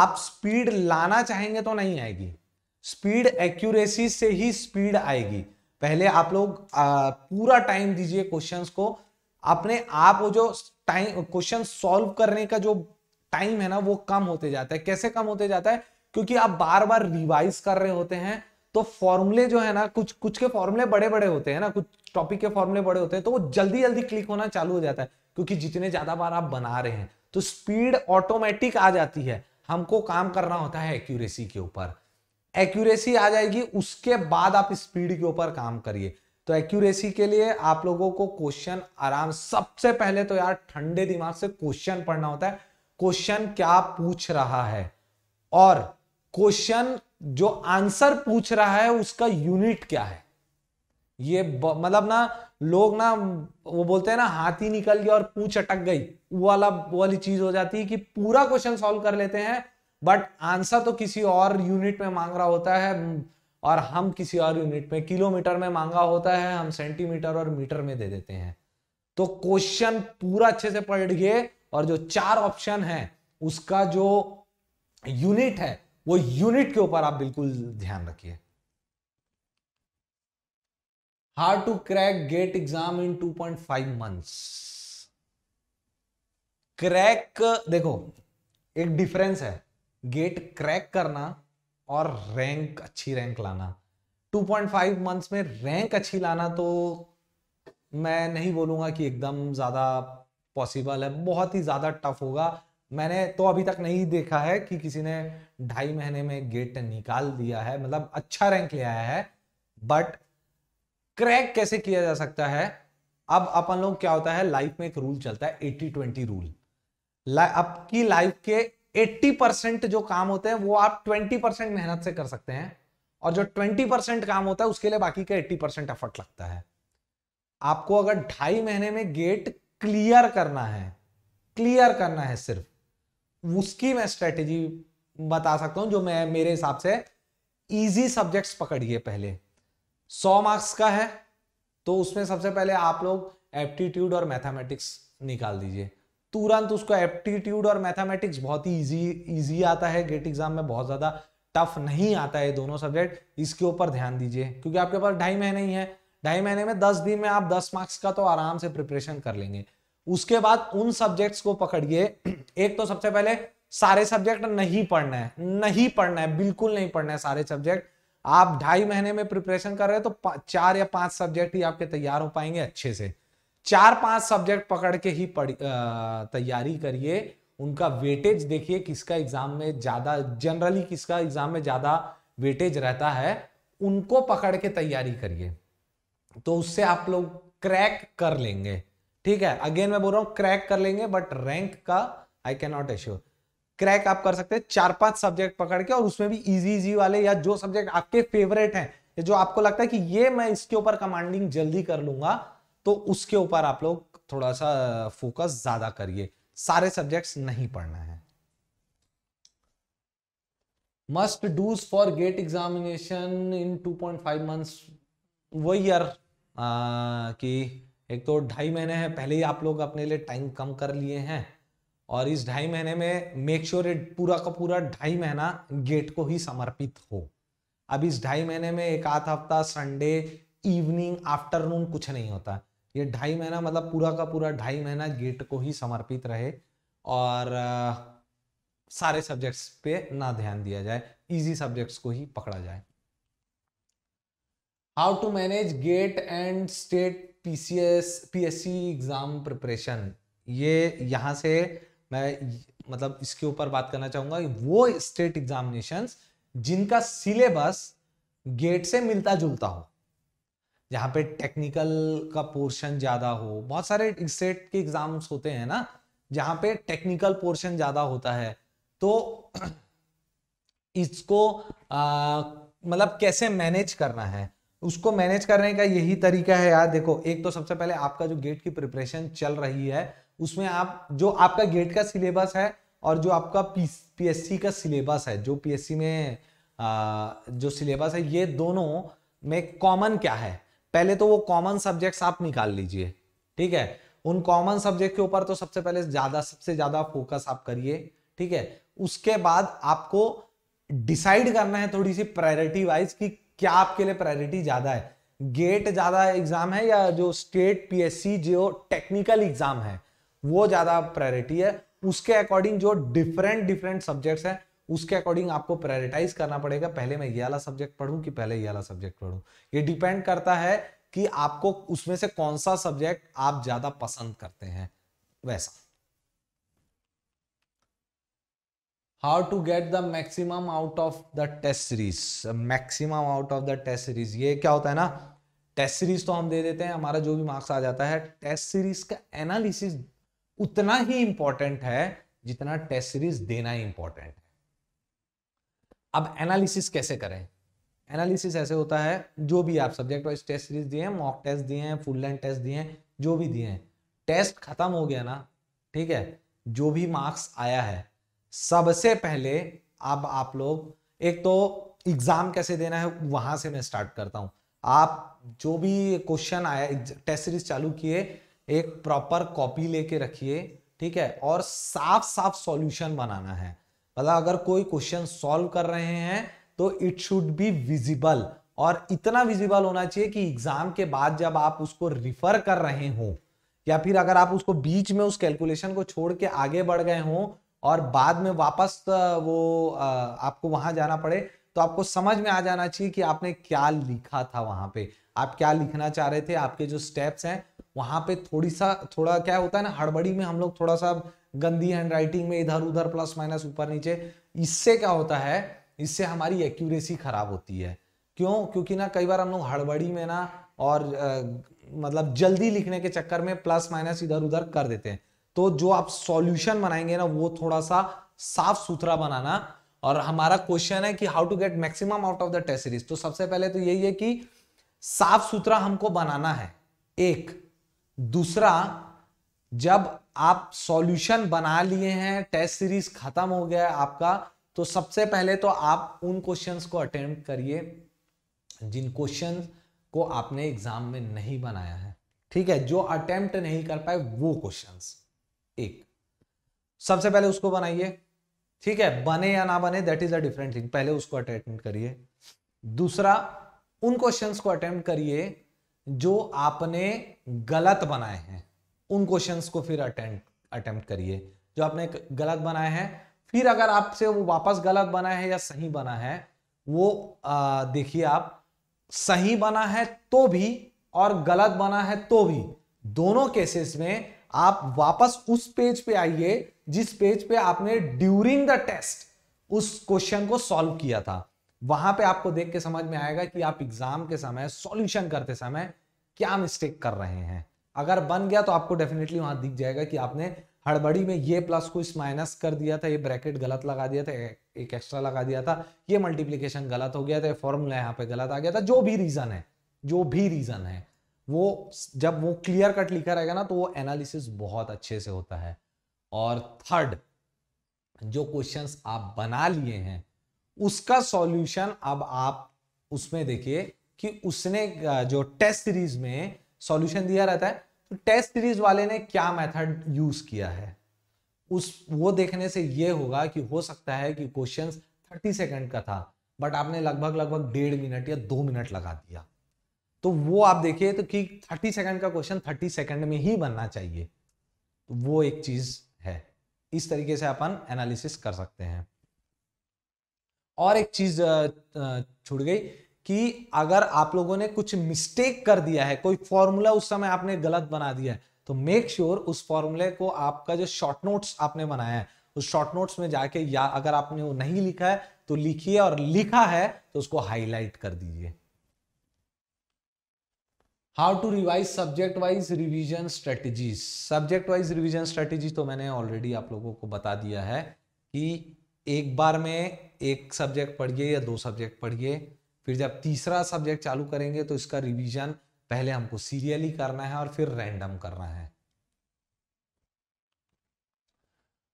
आप स्पीड लाना चाहेंगे तो नहीं आएगी स्पीड एक्यूरेसी से ही स्पीड आएगी पहले आप लोग पूरा टाइम दीजिए क्वेश्चंस को अपने आप वो जो टाइम क्वेश्चन सॉल्व करने का जो टाइम है ना वो कम होते जाता है कैसे कम होते जाता है क्योंकि आप बार बार रिवाइज कर रहे होते हैं तो फॉर्मूले जो है ना कुछ कुछ के फॉर्मूले बड़े बड़े होते हैं ना कुछ टॉपिक के फॉर्मूले बड़े होते हैं तो वो जल्दी जल्दी क्लिक होना चालू हो जाता है क्योंकि जितने ज्यादा बार आप बना रहे हैं तो स्पीड ऑटोमेटिक आ जाती है हमको काम करना होता है एक्यूरेसी के ऊपर एक्यूरेसी आ जाएगी उसके बाद आप स्पीड के ऊपर काम करिए तो एक्यूरेसी के लिए आप लोगों को क्वेश्चन आराम सबसे पहले तो यार ठंडे दिमाग से क्वेश्चन पढ़ना होता है क्वेश्चन क्या पूछ रहा है और क्वेश्चन जो आंसर पूछ रहा है उसका यूनिट क्या है ये मतलब ना लोग ना वो बोलते हैं ना हाथी निकल गया और पूछ अटक गई वो वाला वो वाली चीज हो जाती है कि पूरा क्वेश्चन सॉल्व कर लेते हैं बट आंसर तो किसी और यूनिट में मांग रहा होता है और हम किसी और यूनिट में किलोमीटर में मांगा होता है हम सेंटीमीटर और मीटर में दे देते हैं तो क्वेश्चन पूरा अच्छे से पढ़िए और जो चार ऑप्शन है उसका जो यूनिट है वो यूनिट के ऊपर आप बिल्कुल ध्यान रखिए how to crack GATE exam in 2.5 months crack देखो एक डिफरेंस है गेट क्रैक करना और रैंक अच्छी रैंक लाना 2.5 मंथ्स में रैंक अच्छी लाना तो मैं नहीं बोलूंगा कि एकदम ज़्यादा पॉसिबल है बहुत ही ज़्यादा टफ होगा मैंने तो अभी तक नहीं देखा है कि किसी ने ढाई महीने में गेट निकाल दिया है मतलब अच्छा रैंक ले आया है बट क्रैक कैसे किया जा सकता है अब अपन लोग क्या होता है लाइफ में एक रूल चलता है एटी ट्वेंटी रूल आपकी लाइफ के 80 परसेंट जो काम होते हैं वो आप 20 परसेंट मेहनत से कर सकते हैं और जो 20 परसेंट काम होता है उसके लिए बाकी का 80 परसेंट एफर्ट लगता है आपको अगर ढाई महीने में गेट क्लियर करना है क्लियर करना है सिर्फ उसकी मैं स्ट्रेटेजी बता सकता हूं जो मैं मेरे हिसाब से इजी सब्जेक्ट्स पकड़िए पहले सौ मार्क्स का है तो उसमें सबसे पहले आप लोग एप्टीट्यूड और मैथमेटिक्स निकाल दीजिए तुरंत उसको एप्टीट्यूड और मैथमेटिक्स बहुत ही इजी इजी आता है गेट एग्जाम में बहुत ज़्यादा टफ नहीं आता है दोनों सब्जेक्ट इसके ऊपर ध्यान दीजिए क्योंकि आपके पास ढाई महीने ही है ढाई महीने में दस दिन में आप दस मार्क्स का तो आराम से प्रिपरेशन कर लेंगे उसके बाद उन सब्जेक्ट्स को पकड़िए एक तो सबसे पहले सारे सब्जेक्ट नहीं पढ़ना है नहीं पढ़ना है बिल्कुल नहीं पढ़ना है सारे सब्जेक्ट आप ढाई महीने में प्रिपरेशन कर रहे हैं तो चार या पांच सब्जेक्ट ही आपके तैयार हो पाएंगे अच्छे से चार पांच सब्जेक्ट पकड़ के ही तैयारी करिए उनका वेटेज देखिए किसका एग्जाम में ज्यादा जनरली किसका एग्जाम में ज्यादा वेटेज रहता है उनको पकड़ के तैयारी करिए तो उससे आप लोग क्रैक कर लेंगे ठीक है अगेन मैं बोल रहा हूं क्रैक कर लेंगे बट रैंक का I can not assure crack आप कर सकते हैं चार पांच सब्जेक्ट पकड़ के और उसमें भी इजी इजी वाले या जो सब्जेक्ट आपके फेवरेट हैं जो आपको लगता है कि ये मैं इसके ऊपर कमांडिंग जल्दी कर लूंगा तो उसके ऊपर आप लोग थोड़ा सा फोकस ज्यादा करिए सारे सब्जेक्ट्स नहीं पढ़ना है must dos for GATE examination in 2.5 months वही यार कि एक तो ढाई महीने हैं पहले ही आप लोग अपने लिए टाइम कम कर लिए हैं और इस ढाई महीने में मेक श्योर इट पूरा का पूरा ढाई महीना गेट को ही समर्पित हो अब इस ढाई महीने में एक आध हफ्ता संडे इवनिंग आफ्टरनून कुछ नहीं होता ये ढाई महीना मतलब पूरा का पूरा ढाई महीना गेट को ही समर्पित रहे और आ, सारे सब्जेक्ट्स पे ना ध्यान दिया जाए इजी सब्जेक्ट्स को ही पकड़ा जाए how to manage GATE and state PCS PSC exam preparation ये यहां से मैं मतलब इसके ऊपर बात करना चाहूंगा वो स्टेट एग्जामिनेशन जिनका सिलेबस गेट से मिलता जुलता हो जहाँ पे टेक्निकल का पोर्शन ज़्यादा हो बहुत सारे सेट के एग्जाम्स होते हैं ना जहाँ पे टेक्निकल पोर्शन ज़्यादा होता है तो (clears throat) इसको मतलब कैसे मैनेज करना है उसको मैनेज करने का यही तरीका है यार देखो एक तो सबसे पहले आपका जो गेट की प्रिपरेशन चल रही है उसमें आप जो आपका गेट का सिलेबस है और जो आपका पी पीएससी का सिलेबस है जो पीएससी में आ, जो सिलेबस है ये दोनों में कॉमन क्या है पहले तो वो कॉमन सब्जेक्ट्स आप निकाल लीजिए ठीक है उन कॉमन सब्जेक्ट के ऊपर तो सबसे पहले ज्यादा सबसे ज्यादा फोकस आप करिए ठीक है उसके बाद आपको डिसाइड करना है थोड़ी सी प्रायोरिटी वाइज कि क्या आपके लिए प्रायोरिटी ज्यादा है गेट ज्यादा एग्जाम है या जो स्टेट पीएससी जो टेक्निकल एग्जाम है वो ज्यादा प्रायोरिटी है उसके अकॉर्डिंग जो डिफरेंट डिफरेंट सब्जेक्ट्स हैं उसके अकॉर्डिंग आपको प्रायोरिटाइज करना पड़ेगा पहले मैं ये वाला सब्जेक्ट पढ़ू कि पहले ये वाला सब्जेक्ट पढ़ू ये डिपेंड करता है कि आपको उसमें से कौन सा सब्जेक्ट आप ज्यादा पसंद करते हैं वैसा how to get the maximum out of the test series maximum out of the test series ये क्या होता है ना टेस्ट सीरीज तो हम दे देते हैं हमारा जो भी मार्क्स आ जाता है टेस्ट सीरीज का एनालिसिस उतना ही इंपॉर्टेंट है जितना टेस्ट सीरीज देना ही इंपॉर्टेंट है अब एनालिसिस कैसे करें एनालिसिस ऐसे होता है जो भी आप सब्जेक्ट वाइज टेस्ट सीरीज दिए हैं मॉक टेस्ट दिए हैं फुल लेंथ टेस्ट दिए हैं जो भी दिए हैं टेस्ट खत्म हो गया ना ठीक है जो भी मार्क्स आया है सबसे पहले अब आप लोग एक तो एग्जाम कैसे देना है वहां से मैं स्टार्ट करता हूं आप जो भी क्वेश्चन आया टेस्ट सीरीज चालू किए एक प्रॉपर कॉपी लेके रखिए ठीक है और साफ साफ सॉल्यूशन बनाना है मतलब अगर कोई क्वेश्चन सॉल्व कर रहे हैं तो इट शुड बी विजिबल और इतना विजिबल होना चाहिए कि एग्जाम के बाद जब आप उसको रिफर कर रहे हो या फिर अगर आप उसको बीच में उस कैलकुलेशन को छोड़ के आगे बढ़ गए हों और बाद में वापस वो आपको वहां जाना पड़े तो आपको समझ में आ जाना चाहिए कि आपने क्या लिखा था वहां पे आप क्या लिखना चाह रहे थे आपके जो स्टेप्स हैं वहां पे थोड़ी सा थोड़ा क्या होता है ना हड़बड़ी में हम लोग थोड़ा सा गंदी हैंड राइटिंग में इधर उधर प्लस माइनस ऊपर नीचे इससे क्या होता है इससे हमारी एक्यूरेसी खराब होती है क्यों क्योंकि ना कई बार हम लोग हड़बड़ी में ना और आ, मतलब जल्दी लिखने के चक्कर में प्लस माइनस इधर उधर कर देते हैं तो जो आप सॉल्यूशन बनाएंगे ना वो थोड़ा सा साफ सुथरा बनाना और हमारा क्वेश्चन है कि how to get maximum out of the test series तो सबसे पहले तो यही है कि साफ सुथरा हमको बनाना है एक दूसरा जब आप सॉल्यूशन बना लिए हैं टेस्ट सीरीज खत्म हो गया है आपका तो सबसे पहले तो आप उन क्वेश्चंस को अटेम्प्ट करिए जिन क्वेश्चन को आपने एग्जाम में नहीं बनाया है ठीक है जो अटेम्प्ट नहीं कर पाए वो क्वेश्चंस एक सबसे पहले उसको बनाइए ठीक है बने या ना बने that is a different thing पहले उसको अटेम्प्ट करिए दूसरा उन क्वेश्चंस को अटेम्प्ट करिए जो आपने गलत बनाए हैं उन क्वेश्चंस को फिर अटेम्प्ट अटेम्प्ट करिए जो आपने गलत बनाए हैं फिर अगर आपसे वो वापस गलत बना है या सही बना है वो देखिए आप सही बना है तो भी और गलत बना है तो भी दोनों केसेस में आप वापस उस पेज पे आइए जिस पेज पे आपने ड्यूरिंग द टेस्ट उस क्वेश्चन को सॉल्व किया था वहां पे आपको देख के समझ में आएगा कि आप एग्जाम के समय सॉल्यूशन करते समय क्या मिस्टेक कर रहे हैं अगर बन गया तो आपको डेफिनेटली वहां दिख जाएगा कि आपने हड़बड़ी में ये प्लस को इस माइनस कर दिया था ये ब्रैकेट गलत लगा दिया था एक एक्स्ट्रा लगा दिया था ये मल्टीप्लीकेशन गलत हो गया था फॉर्मूला यहाँ पे गलत आ गया था जो भी रीजन है जो भी रीजन है वो जब वो क्लियर कट लिखा रहेगा ना तो वो एनालिसिस बहुत अच्छे से होता है और थर्ड जो क्वेश्चंस आप बना लिए हैं उसका सॉल्यूशन अब आप उसमें देखिए कि उसने जो टेस्ट सीरीज में सॉल्यूशन दिया रहता है तो टेस्ट सीरीज वाले ने क्या मेथड यूज किया है उस वो देखने से ये होगा कि हो सकता है कि क्वेश्चन थर्टी सेकेंड का था बट आपने लगभग लगभग डेढ़ मिनट या दो मिनट लगा दिया तो वो आप देखिए तो कि थर्टी सेकेंड का क्वेश्चन थर्टी सेकेंड में ही बनना चाहिए तो वो एक चीज है इस तरीके से अपन एनालिसिस कर सकते हैं और एक चीज छूट गई कि अगर आप लोगों ने कुछ मिस्टेक कर दिया है कोई फॉर्मूला उस समय आपने गलत बना दिया है तो मेक श्योर sure उस फॉर्मूले को आपका जो शॉर्ट नोट्स आपने बनाया है उस शॉर्ट नोट्स में जाके या अगर आपने वो नहीं लिखा है तो लिखिए और लिखा है तो उसको हाईलाइट कर दीजिए how to revise subject wise revision strategies subject wise revision strategy तो मैंने ऑलरेडी आप लोगों को बता दिया है कि एक बार में एक सब्जेक्ट पढ़िए या दो सब्जेक्ट पढ़िए फिर जब तीसरा सब्जेक्ट चालू करेंगे तो इसका रिवीजन पहले हमको सीरियली करना है और फिर रैंडम करना है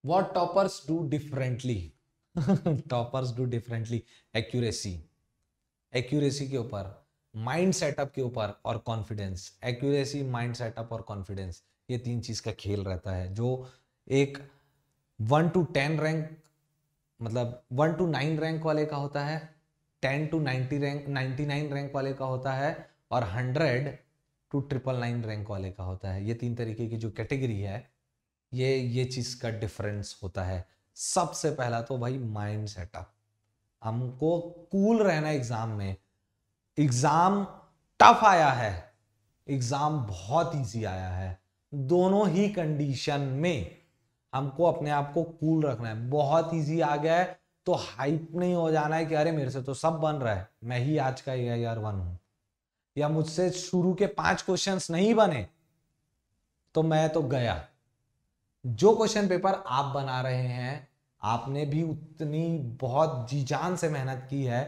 what toppers do differently toppers do differently accuracy accuracy के ऊपर माइंड सेटअप के ऊपर और कॉन्फिडेंस एक्यूरेसी माइंड सेटअप और कॉन्फिडेंस ये तीन चीज का खेल रहता है जो एक वन टू टेन रैंक मतलब वन टू नाइन रैंक वाले का होता है ten to ninety rank ninety nine rank वाले का होता है और hundred to triple nine rank वाले का होता है ये तीन तरीके की जो कैटेगरी है ये ये चीज़ का डिफरेंस होता है सबसे पहला तो भाई माइंड सेटअप हमको कूल रहना एग्जाम में एग्जाम टफ आया है एग्जाम बहुत इजी आया है दोनों ही कंडीशन में हमको अपने आप को कूल रखना है बहुत इजी आ गया है तो हाइप नहीं हो जाना है कि अरे मेरे से तो सब बन रहा है मैं ही आज का ए आई वन हूं या मुझसे शुरू के पांच क्वेश्चन नहीं बने तो मैं तो गया जो क्वेश्चन पेपर आप बना रहे हैं आपने भी उतनी बहुत जी जान से मेहनत की है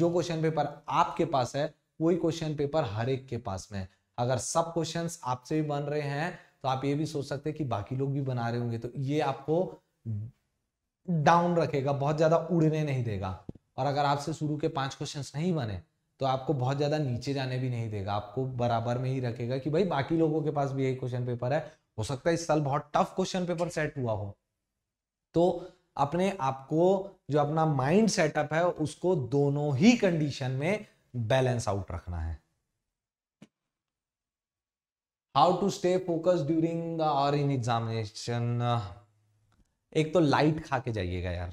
जो क्वेश्चन पेपर आपके पास है वही क्वेश्चन पेपर हर एक के पास में है अगर सब क्वेश्चंस आपसे भी बन रहे हैं तो आप ये भी सोच सकते हैं कि बाकी लोग भी बना रहे होंगे तो ये आपको डाउन रखेगा बहुत ज़्यादा उड़ने नहीं देगा और अगर आपसे शुरू के पांच क्वेश्चन नहीं बने तो आपको बहुत ज़्यादा नीचे जाने भी नहीं देगा आपको बराबर में ही रखेगा कि भाई बाकी लोगों के पास भी यही क्वेश्चन पेपर है हो सकता है इस साल बहुत टफ क्वेश्चन पेपर सेट हुआ हो तो अपने आपको जो अपना माइंड सेटअप है उसको दोनों ही कंडीशन में बैलेंस आउट रखना है how to stay focus during और इन एग्जामिनेशन एक तो लाइट खा के जाइएगा यार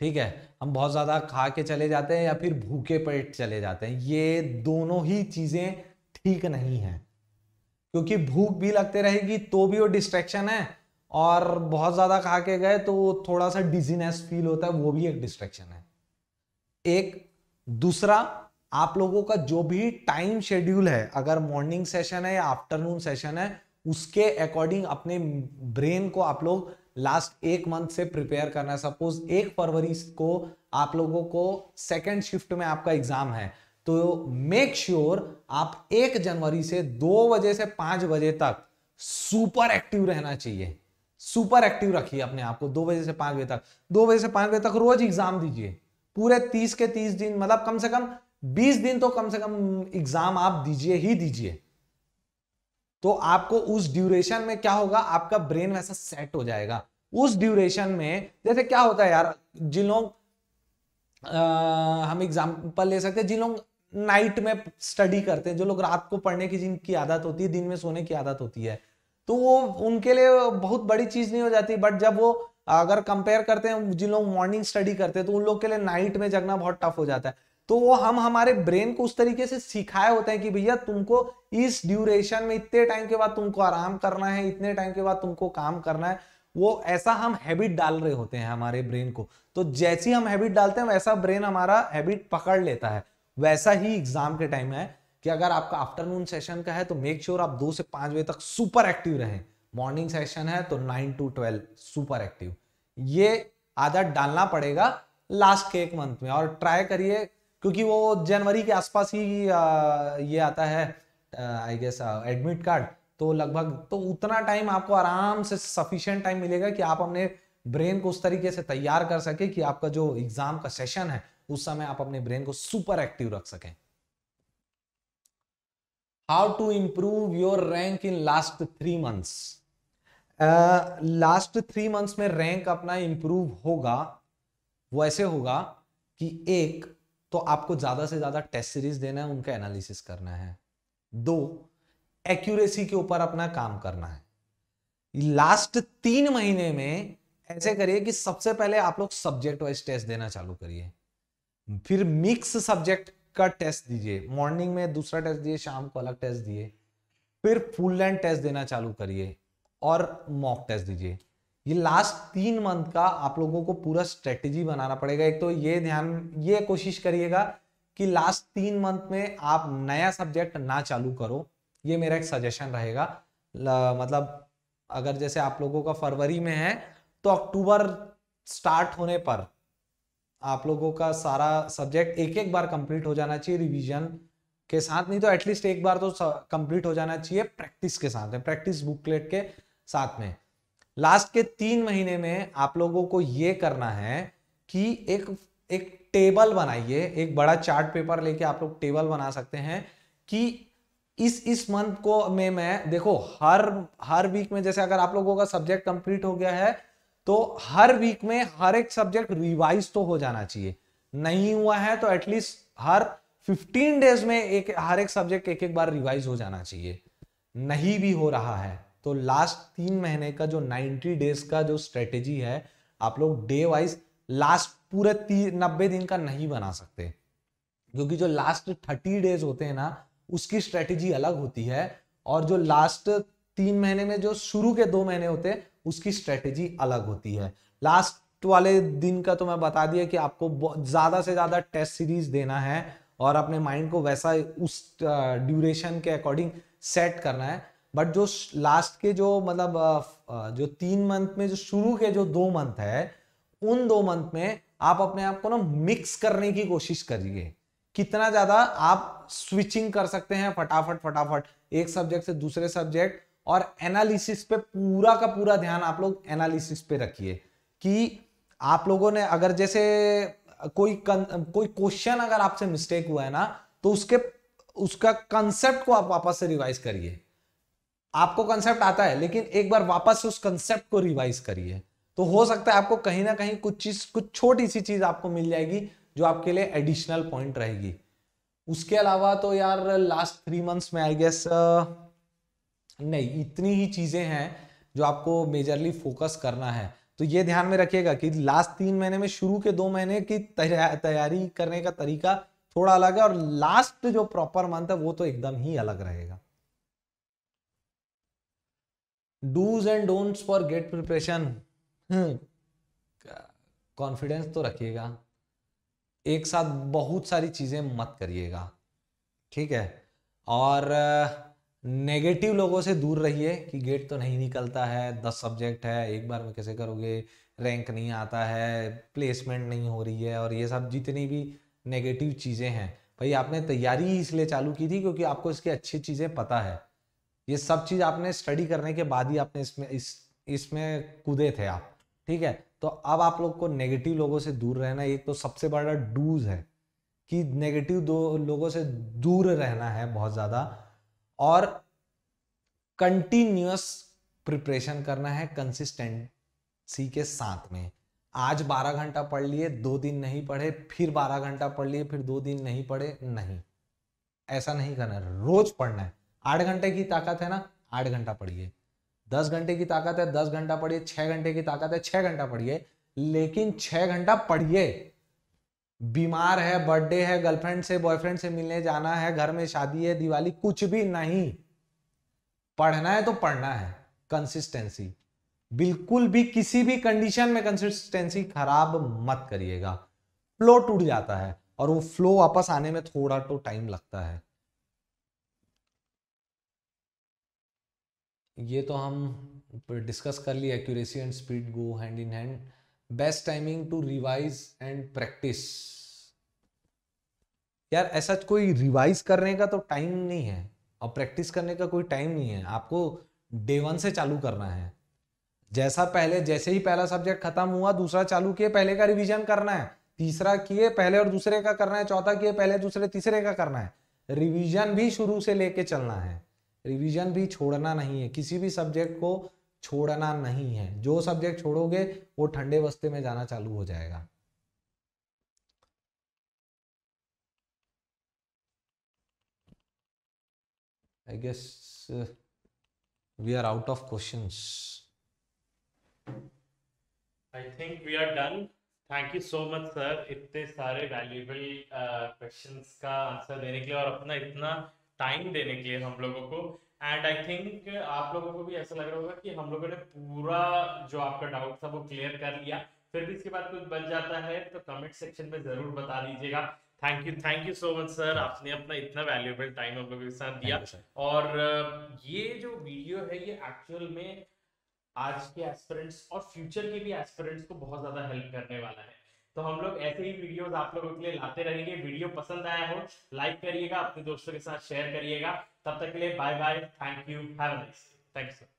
ठीक है हम बहुत ज़्यादा खा के चले जाते हैं या फिर भूखे पेट चले जाते हैं ये दोनों ही चीज़ें ठीक नहीं है क्योंकि भूख भी लगते रहेगी तो भी वो डिस्ट्रैक्शन है और बहुत ज़्यादा खा के गए तो थोड़ा सा डिजीनेस फील होता है वो भी एक डिस्ट्रैक्शन है एक दूसरा आप लोगों का जो भी टाइम शेड्यूल है अगर मॉर्निंग सेशन है या आफ्टरनून सेशन है उसके अकॉर्डिंग अपने ब्रेन को आप लोग लास्ट एक मंथ से प्रिपेयर करना है सपोज एक फरवरी को आप लोगों को सेकेंड शिफ्ट में आपका एग्जाम है तो मेक श्योर sure आप एक जनवरी से दो बजे से पांच बजे तक सुपर एक्टिव रहना चाहिए सुपर एक्टिव रखिए अपने आप को दो बजे से पांच बजे तक दो बजे से पांच बजे तक रोज एग्जाम दीजिए पूरे तीस के तीस दिन मतलब कम से कम बीस दिन तो कम से कम एग्जाम आप दीजिए ही दीजिए तो आपको उस ड्यूरेशन में क्या होगा आपका ब्रेन वैसा सेट हो जाएगा उस ड्यूरेशन में जैसे क्या होता है यार जिन लोग हम एग्जाम्पल ले सकते हैं जिन लोग नाइट में स्टडी करते हैं जो लोग रात को पढ़ने की जिनकी आदत होती है दिन में सोने की आदत होती है तो वो उनके लिए बहुत बड़ी चीज नहीं हो जाती बट जब वो अगर कंपेयर करते हैं जिन लोग मॉर्निंग स्टडी करते हैं तो उन लोग के लिए नाइट में जगना बहुत टफ हो जाता है तो वो हम हमारे ब्रेन को उस तरीके से सिखाए होते हैं कि भैया तुमको इस ड्यूरेशन में इतने टाइम के बाद तुमको आराम करना है इतने टाइम के बाद तुमको काम करना है वो ऐसा हम हैबिट डाल रहे होते हैं हमारे ब्रेन को तो जैसी हम हैबिट डालते हैं वैसा ब्रेन हमारा हैबिट पकड़ लेता है वैसा ही एग्जाम के टाइम है कि अगर आपका आफ्टरनून सेशन का है तो मेक श्योर sure आप दो से पांच बजे तक सुपर एक्टिव रहें मॉर्निंग सेशन है तो nine to twelve super active ये आदत डालना पड़ेगा लास्ट के एक मंथ में और ट्राई करिए क्योंकि वो जनवरी के आसपास ही ये आता है आई गेस एडमिट कार्ड तो लगभग तो उतना टाइम आपको आराम से सफिशियंट टाइम मिलेगा कि आप अपने ब्रेन को उस तरीके से तैयार कर सके कि आपका जो एग्जाम का सेशन है उस समय आप अपने ब्रेन को सुपर एक्टिव रख सकें how to improve your rank in last three months last three months में रैंक अपना इंप्रूव होगा वो ऐसे होगा कि एक तो आपको ज़्यादा से ज़्यादा टेस्ट सीरीज देना है उनका एनालिसिस करना है दो एक्यूरेसी के ऊपर अपना काम करना है लास्ट तीन महीने में ऐसे करिए कि सबसे पहले आप लोग सब्जेक्ट वाइज टेस्ट देना चालू करिए फिर मिक्स सब्जेक्ट का टेस्ट दीजिए मॉर्निंग में दूसरा टेस्ट दिए शाम को अलग टेस्ट दिए फिर फुल लैंड टेस्ट देना चालू करिए और मॉक टेस्ट दीजिए ये लास्ट तीन मंथ का आप लोगों को पूरा स्ट्रेटेजी बनाना पड़ेगा एक तो ये ध्यान ये कोशिश करिएगा कि लास्ट तीन मंथ में आप नया सब्जेक्ट ना चालू करो ये मेरा एक सजेशन रहेगा मतलब अगर जैसे आप लोगों का फरवरी में है तो अक्टूबर स्टार्ट होने पर आप लोगों का सारा सब्जेक्ट एक एक बार कंप्लीट हो जाना चाहिए रिवीजन के साथ नहीं तो एटलीस्ट एक बार तो कंप्लीट हो जाना चाहिए प्रैक्टिस के साथ में प्रैक्टिस बुकलेट के साथ में लास्ट के तीन महीने में आप लोगों को ये करना है कि एक एक टेबल बनाइए एक बड़ा चार्ट पेपर लेके आप लोग टेबल बना सकते हैं कि इस इस मंथ को में मैं देखो हर हर वीक में जैसे अगर आप लोगों का सब्जेक्ट कंप्लीट हो गया है तो हर वीक में हर एक सब्जेक्ट रिवाइज तो हो जाना चाहिए नहीं हुआ है तो एटलीस्ट हर 15 डेज में एक हर एक सब्जेक्ट एक एक बार रिवाइज हो जाना चाहिए नहीं भी हो रहा है तो लास्ट तीन महीने का जो 90 डेज का जो स्ट्रेटेजी है आप लोग डे वाइज लास्ट पूरे नब्बे दिन का नहीं बना सकते क्योंकि जो लास्ट थर्टी डेज होते हैं ना उसकी स्ट्रेटेजी अलग होती है और जो लास्ट तीन महीने में जो शुरू के दो महीने होते हैं उसकी स्ट्रेटेजी अलग होती है लास्ट वाले दिन का तो मैं बता दिया कि आपको ज़्यादा से ज़्यादा टेस्ट सीरीज देना है और अपने माइंड को वैसा उस ड्यूरेशन के अकॉर्डिंग सेट करना है बट जो लास्ट के जो मतलब जो तीन मंथ में जो शुरू के जो दो मंथ है उन दो मंथ में आप अपने आप को ना मिक्स करने की कोशिश करिए कितना ज्यादा आप स्विचिंग कर सकते हैं फटाफट फटाफट एक सब्जेक्ट से दूसरे सब्जेक्ट और एनालिसिस पे पूरा का पूरा ध्यान आप लोग एनालिसिस पे रखिए कि आप लोगों ने अगर जैसे कोई कन, कोई क्वेश्चन अगर आपसे मिस्टेक हुआ है ना तो उसके उसका कंसेप्ट को आप वापस से रिवाइज करिए आपको कंसेप्ट आता है लेकिन एक बार वापस उस कंसेप्ट को रिवाइज करिए तो हो सकता है आपको कहीं ना कहीं कुछ चीज कुछ छोटी सी चीज आपको मिल जाएगी जो आपके लिए एडिशनल पॉइंट रहेगी उसके अलावा तो यार लास्ट थ्री मंथ्स में आई गेस नहीं इतनी ही चीजें हैं जो आपको मेजरली फोकस करना है तो ये ध्यान में रखिएगा कि लास्ट तीन महीने में शुरू के दो महीने की तैयारी करने का तरीका थोड़ा अलग है और लास्ट जो प्रॉपर मंथ है वो तो एकदम ही अलग रहेगा dos and don'ts for GATE preparation confidence तो रखिएगा एक साथ बहुत सारी चीज़ें मत करिएगा ठीक है और नेगेटिव लोगों से दूर रहिए कि गेट तो नहीं निकलता है दस सब्जेक्ट है एक बार में कैसे करोगे रैंक नहीं आता है प्लेसमेंट नहीं हो रही है और ये सब जितनी भी नेगेटिव चीज़ें हैं भाई आपने तैयारी ही इसलिए चालू की थी क्योंकि आपको इसकी अच्छी चीज़ें पता है ये सब चीज आपने स्टडी करने के बाद ही आपने इसमें इस इसमें कूदे थे आप ठीक है तो अब आप लोग को नेगेटिव लोगों से दूर रहना एक तो सबसे बड़ा डूज है कि नेगेटिव दो लोगों से दूर रहना है बहुत ज़्यादा और कंटिन्यूस प्रिपरेशन करना है कंसिस्टेंसी के साथ में आज 12 घंटा पढ़ लिए दो दिन नहीं पढ़े फिर 12 घंटा पढ़ लिए फिर दो दिन नहीं पढ़े नहीं ऐसा नहीं करना है रोज पढ़ना है आठ घंटे की ताकत है ना आठ घंटा पढ़िए दस घंटे की ताकत है दस घंटा पढ़िए छह घंटे की ताकत है छह घंटा पढ़िए लेकिन छह घंटा पढ़िए बीमार है बर्थडे है गर्लफ्रेंड से बॉयफ्रेंड से मिलने जाना है घर में शादी है दिवाली कुछ भी नहीं पढ़ना है तो पढ़ना है कंसिस्टेंसी बिल्कुल भी किसी भी कंडीशन में कंसिस्टेंसी खराब मत करिएगा फ्लो टूट जाता है और वो फ्लो वापस आने में थोड़ा तो टाइम लगता है ये तो हम डिस्कस कर लिए accuracy and speed go hand in hand best timing to revise and practice यार ऐसा कोई रिवाइज करने का तो टाइम नहीं है और प्रैक्टिस करने का कोई टाइम नहीं है आपको डे वन से चालू करना है जैसा पहले जैसे ही पहला सब्जेक्ट खत्म हुआ दूसरा चालू किए पहले का रिवीजन करना है तीसरा किए पहले और दूसरे का करना है चौथा किए पहले दूसरे तीसरे का करना है रिवीजन भी शुरू से लेके चलना है रिवीजन भी छोड़ना नहीं है किसी भी सब्जेक्ट को छोड़ना नहीं है जो सब्जेक्ट छोड़ोगे वो ठंडे बस्ते में जाना चालू हो जाएगा I guess we are out of question I think we are done thank you so much sir इतने सारे वैल्यूबल क्वेश्चंस uh, का आंसर देने के लिए और अपना इतना टाइम देने के लिए हम लोगों को एंड आई थिंक आप लोगों को भी ऐसा लग रहा होगा कि हम लोगों ने पूरा जो आपका डाउट था वो क्लियर कर लिया फिर भी इसके बाद कुछ बच जाता है तो कमेंट सेक्शन में जरूर बता दीजिएगा thank you thank you so much sir आपने अपना इतना वैल्यूएबल टाइम हम लोगों के साथ दिया और ये जो वीडियो है ये एक्चुअल में आज के एस्पिरेंट्स और फ्यूचर के भी एस्पिरेंट्स को बहुत ज्यादा हेल्प करने वाला है तो हम लोग ऐसे ही वीडियोस आप लोगों के लिए लाते रहेंगे वीडियो पसंद आया हो लाइक करिएगा अपने दोस्तों के साथ शेयर करिएगा तब तक के लिए bye bye thank you have thank you